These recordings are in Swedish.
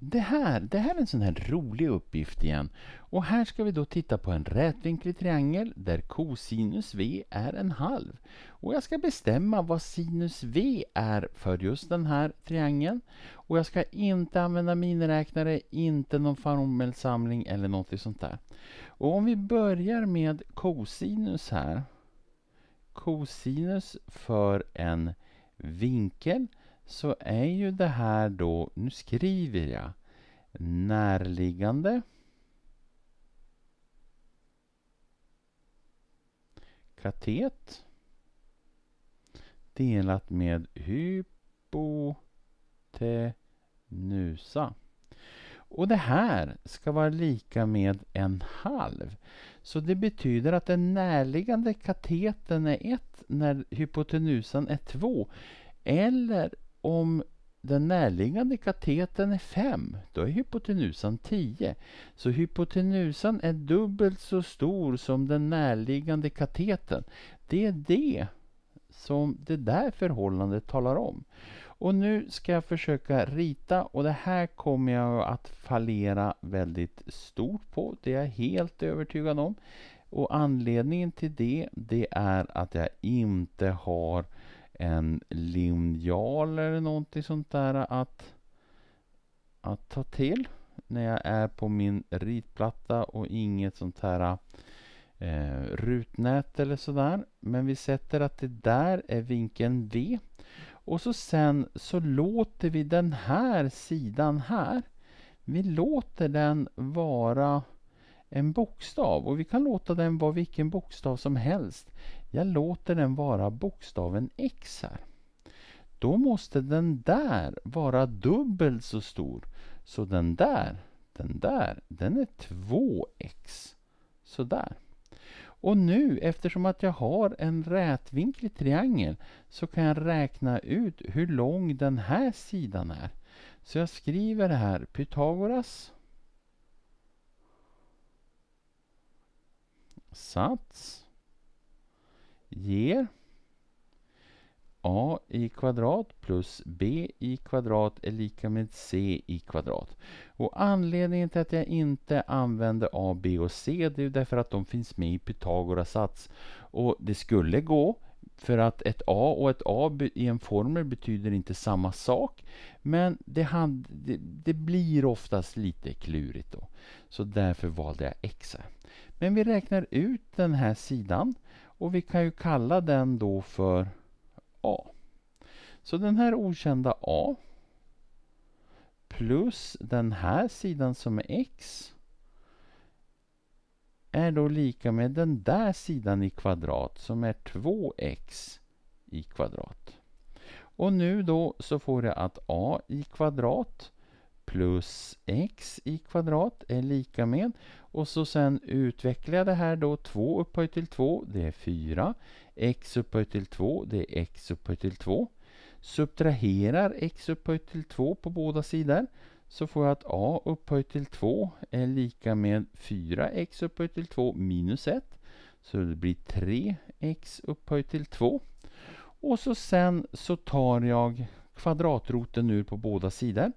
Det här, det här är en sån här rolig uppgift igen. Och här ska vi då titta på en rätvinklig triangel där kosinus v är en halv. Och jag ska bestämma vad sinus v är för just den här triangeln. Och jag ska inte använda miniräknare, inte någon formelsamling eller något sånt där. Och om vi börjar med kosinus här. Kosinus för en vinkel så är ju det här då, nu skriver jag, närliggande katet delat med hypotenusa. Och det här ska vara lika med en halv. Så det betyder att den närliggande kateten är 1 när hypotenusan är 2. Eller om den närliggande katetern är 5, då är hypotenusan 10. Så hypotenusan är dubbelt så stor som den närliggande katetern. Det är det som det där förhållandet talar om. Och nu ska jag försöka rita och det här kommer jag att fallera väldigt stort på. Det är jag helt övertygad om. Och anledningen till det, det är att jag inte har en linjal eller någonting sånt där att, att ta till när jag är på min ritplatta och inget sånt här eh, rutnät eller sådär. Men vi sätter att det där är vinkeln V. Och så sen så låter vi den här sidan här. Vi låter den vara en bokstav och vi kan låta den vara vilken bokstav som helst. Jag låter den vara bokstaven X här. Då måste den där vara dubbelt så stor. Så den där, den där, den är 2x. Sådär. Och nu, eftersom att jag har en rätvinklig triangel, så kan jag räkna ut hur lång den här sidan är. Så jag skriver här Pythagoras sats ger a i kvadrat plus b i kvadrat är lika med c i kvadrat. Och anledningen till att jag inte använder a, b och c det är därför att de finns med i Pythagoras sats. Och det skulle gå för att ett A och ett A i en formel betyder inte samma sak. Men det, hand, det, det blir oftast lite klurigt då. Så därför valde jag X. Men vi räknar ut den här sidan och vi kan ju kalla den då för A. Så den här okända A plus den här sidan som är X är då lika med den där sidan i kvadrat som är 2x i kvadrat. Och nu då så får jag att a i kvadrat plus x i kvadrat är lika med och så sen utvecklar jag det här då 2 upphöjt till 2 det är 4 x upphöjt till 2 det är x upphöjt till 2 subtraherar x upphöjt till 2 på båda sidor så får jag att a upphöjt till 2 är lika med 4x upphöjt till 2 minus 1. Så det blir 3x upphöjt till 2. Och så sen så tar jag kvadratroten ur på båda sidor.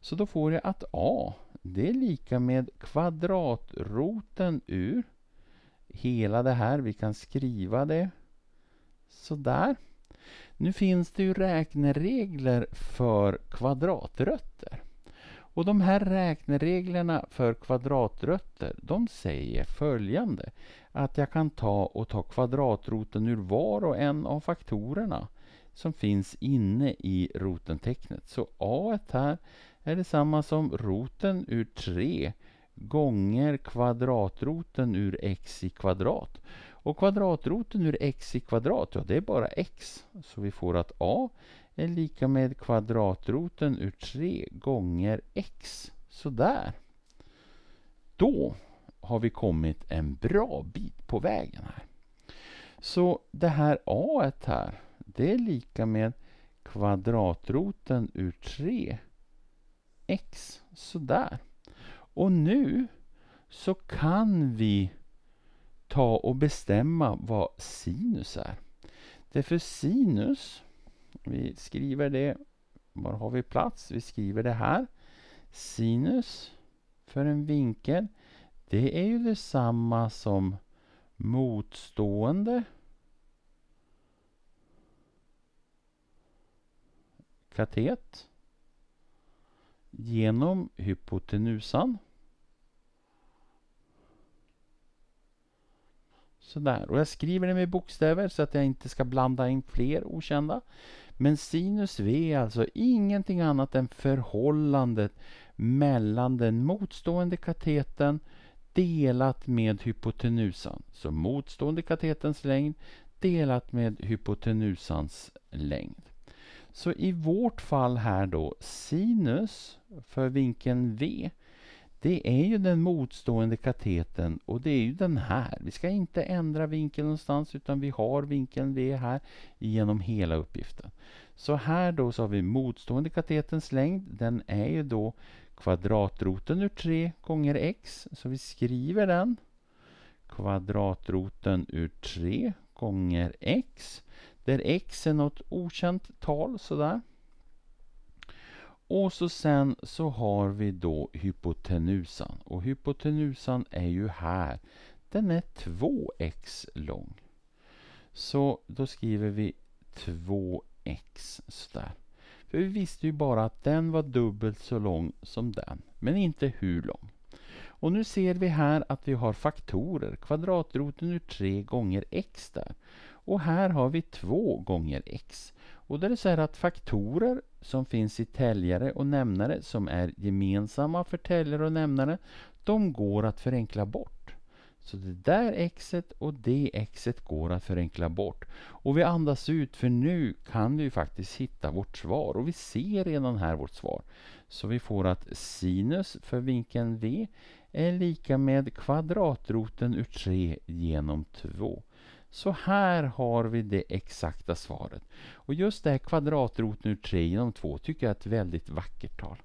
Så då får jag att a det är lika med kvadratroten ur hela det här. Vi kan skriva det sådär. Nu finns det ju räkneregler för kvadratrötter. Och de här räknereglerna för kvadratrötter, de säger följande. Att jag kan ta och ta kvadratroten ur var och en av faktorerna som finns inne i rotentecknet. Så a här är detsamma som roten ur 3 gånger kvadratroten ur x i kvadrat. Och kvadratroten ur x i kvadrat, ja det är bara x. Så vi får att a är lika med kvadratroten ur 3 gånger x. Sådär. Då har vi kommit en bra bit på vägen här. Så det här a här, det är lika med kvadratroten ur 3 x. Sådär. Och nu så kan vi ta och bestämma vad sinus är. Det är för sinus vi skriver det. Var har vi plats? Vi skriver det här. Sinus för en vinkel. Det är ju detsamma som motstående. Katet genom hypotenusan. Sådär, och jag skriver det med bokstäver så att jag inte ska blanda in fler okända. Men sinus v är alltså ingenting annat än förhållandet mellan den motstående kateten delat med hypotenusan. Så motstående katetens längd delat med hypotenusans längd. Så i vårt fall här då, sinus för vinkeln V det är ju den motstående kateten och det är ju den här. Vi ska inte ändra vinkeln någonstans utan vi har vinkeln, vi är här genom hela uppgiften. Så här då så har vi motstående katetens längd. Den är ju då kvadratroten ur 3 gånger x. Så vi skriver den. Kvadratroten ur 3 gånger x. Där x är något okänt tal sådär. Och så sen så har vi då hypotenusan. Och hypotenusan är ju här. Den är 2x lång. Så då skriver vi 2x sådär. För vi visste ju bara att den var dubbelt så lång som den. Men inte hur lång. Och nu ser vi här att vi har faktorer. Kvadratroten ur 3 gånger x där. Och här har vi 2 gånger x. Och där det så här att faktorer som finns i täljare och nämnare som är gemensamma för täljare och nämnare, de går att förenkla bort. Så det där X och det X går att förenkla bort. Och vi andas ut för nu kan vi ju faktiskt hitta vårt svar och vi ser redan här vårt svar. Så vi får att sinus för vinkeln v är lika med kvadratroten ur 3 genom 2. Så här har vi det exakta svaret. Och just det här kvadratroten ur 3 genom 2 tycker jag är ett väldigt vackert tal.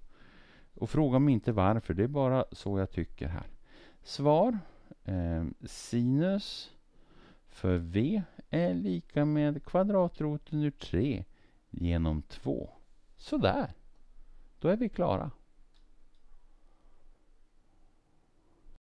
Och fråga mig inte varför, det är bara så jag tycker här. Svar. Eh, sinus för V är lika med kvadratroten ur 3 genom 2. Sådär. Då är vi klara.